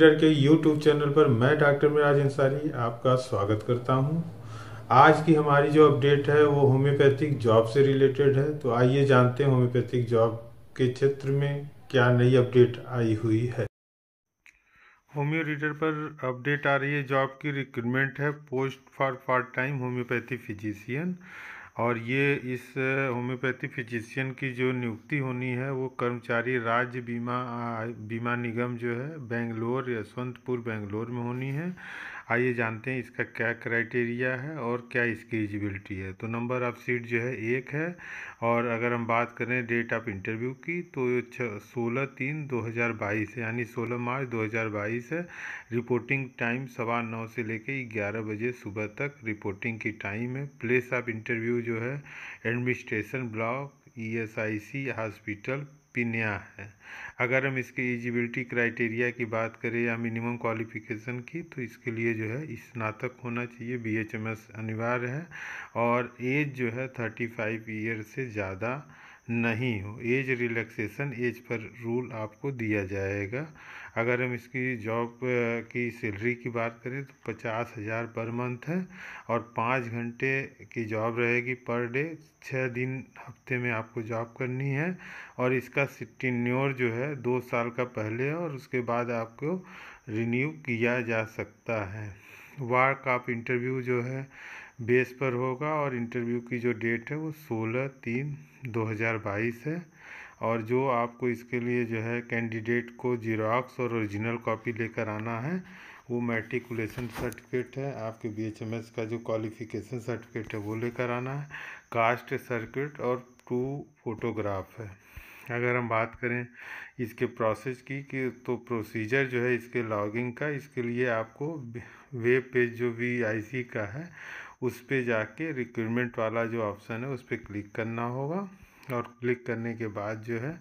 leader के YouTube channel पर मैं डॉक्टर मिराज अंसारी आपका स्वागत करता हूं आज की हमारी जो अपडेट है वो होम्योपैथिक जॉब से रिलेटेड है तो आइए जानते हैं होम्योपैथिक जॉब के क्षेत्र में क्या नई अपडेट आई हुई है होम्यो रीडर पर अपडेट आ रही है जॉब की रिक्रूटमेंट है post for part time homeopathy physician और ये इस होम्योपैथी फिजिशियन की जो नियुक्ति होनी है वो कर्मचारी राज्य बीमा बीमा निगम जो है बेंगलोर यशवंतपुर बेंगलोर में होनी है आइए जानते हैं इसका क्या क्राइटेरिया है और क्या इसकी एलिजिबिलिटी है तो नंबर ऑफ़ सीट जो है एक है और अगर हम बात करें डेट ऑफ इंटरव्यू की तो सोलह तीन दो हज़ार बाईस है यानी सोलह मार्च दो हज़ार बाईस है रिपोर्टिंग टाइम सवा नौ से लेकर ग्यारह बजे सुबह तक रिपोर्टिंग की टाइम है प्लेस ऑफ इंटरव्यू जो है administration block E S I C hospital पिन्या है अगर हम इसके एलिजिबिलिटी क्राइटेरिया की बात करें या मिनिमम क्वालिफिकेशन की तो इसके लिए जो है स्नातक होना चाहिए बी एच एम एस अनिवार्य है और एज जो है थर्टी फाइव ईयर से ज़्यादा नहीं हो age relaxation as per rule आपको दिया जाएगा अगर हम इसकी जॉब की सैलरी की बात करें तो पचास हज़ार पर मंथ है और पाँच घंटे की जॉब रहेगी पर डे छः दिन हफ्ते में आपको जॉब करनी है और इसका टिन्योर जो है दो साल का पहले है और उसके बाद आपको रिन्यू किया जा सकता है वार्क ऑफ इंटरव्यू जो है बेस पर होगा और इंटरव्यू की जो डेट है वो सोलह तीन दो हज़ार बाईस है और जो आपको इसके लिए जो है कैंडिडेट को जीरोक्स और ओरिजिनल कॉपी लेकर आना है वो मेट्रिकुलेशन सर्टिफिकेट है आपके बीएचएमएस का जो क्वालिफिकेशन सर्टिफिकेट है वो लेकर आना है कास्ट सर्किट और टू फोटोग्राफ है अगर हम बात करें इसके प्रोसेस की कि तो प्रोसीजर जो है इसके लॉगिंग का इसके लिए आपको वेब पेज जो वी आई सी का है उस पर जाके रिक्रूटमेंट वाला जो ऑप्शन है उस पर क्लिक करना होगा और क्लिक करने के बाद जो है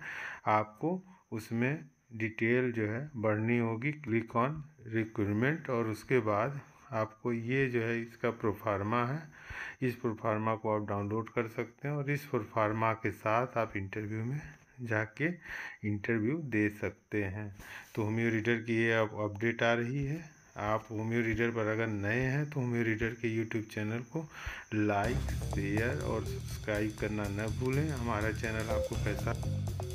आपको उसमें डिटेल जो है बढ़नी होगी क्लिक ऑन रिक्रूटमेंट और उसके बाद आपको ये जो है इसका प्रोफार्मा है इस प्रोफार्मा को आप डाउनलोड कर सकते हैं और इस प्रोफार्मा के साथ आप इंटरव्यू में जाके इंटरव्यू दे सकते हैं तो होम्यो रीडर की ये अब अपडेट आ रही है आप होम्यो रीडर पर अगर नए हैं तो होम्यो रीडर के यूट्यूब चैनल को लाइक शेयर और सब्सक्राइब करना न भूलें हमारा चैनल आपको पैसा